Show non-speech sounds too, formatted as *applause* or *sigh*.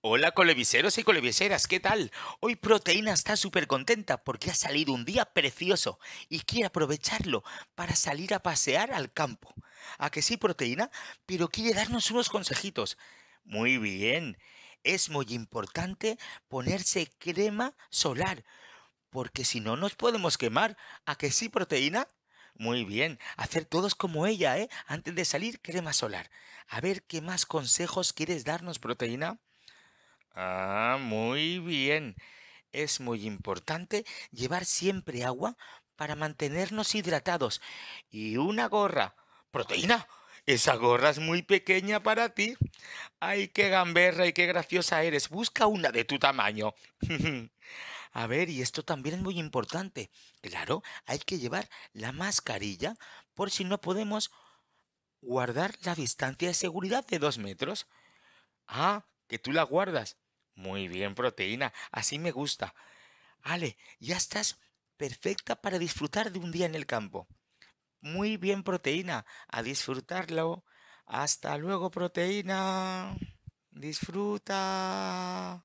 Hola coleviseros y coleviseras, ¿qué tal? Hoy Proteína está súper contenta porque ha salido un día precioso y quiere aprovecharlo para salir a pasear al campo. ¿A que sí, Proteína? Pero quiere darnos unos consejitos. Muy bien, es muy importante ponerse crema solar porque si no nos podemos quemar. ¿A que sí, Proteína? Muy bien, hacer todos como ella, ¿eh? Antes de salir, crema solar. A ver, ¿qué más consejos quieres darnos, Proteína? Ah, muy bien. Es muy importante llevar siempre agua para mantenernos hidratados. Y una gorra. Proteína. Esa gorra es muy pequeña para ti. Ay, qué gamberra y qué graciosa eres. Busca una de tu tamaño. *laughs* A ver, y esto también es muy importante. Claro, hay que llevar la mascarilla por si no podemos guardar la distancia de seguridad de dos metros. Ah, que tú la guardas. Muy bien, proteína. Así me gusta. Ale, ya estás perfecta para disfrutar de un día en el campo. Muy bien, proteína. A disfrutarlo. Hasta luego, proteína. Disfruta.